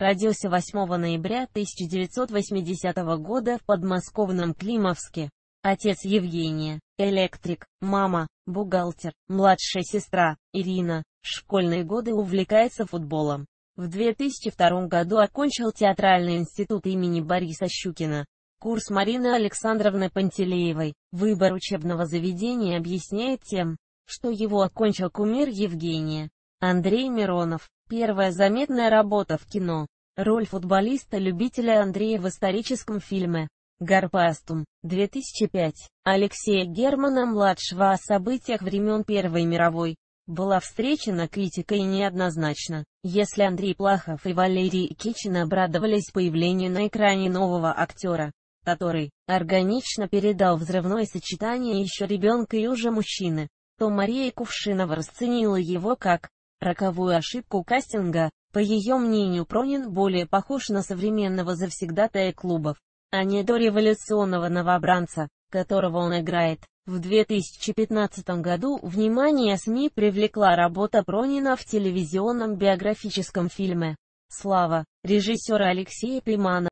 родился 8 ноября 1980 года в подмосковном Климовске. Отец Евгения, электрик, мама, бухгалтер, младшая сестра, Ирина, в школьные годы увлекается футболом. В 2002 году окончил театральный институт имени Бориса Щукина. Курс Марины Александровны Пантелеевой. Выбор учебного заведения объясняет тем, что его окончил кумир Евгения. Андрей Миронов, Первая заметная работа в кино. Роль футболиста-любителя Андрея в историческом фильме «Гарпастум» 2005 Алексея Германа-младшего о событиях времен Первой мировой была встречена критикой неоднозначно. Если Андрей Плахов и Валерий Кичин обрадовались появлению на экране нового актера, который органично передал взрывное сочетание еще ребенка и уже мужчины, то Мария Кувшинова расценила его как роковую ошибку кастинга, по ее мнению Пронин более похож на современного завсегдатая клубов, а не до революционного новобранца, которого он играет. В 2015 году внимание СМИ привлекла работа Пронина в телевизионном биографическом фильме «Слава» режиссера Алексея Пимана.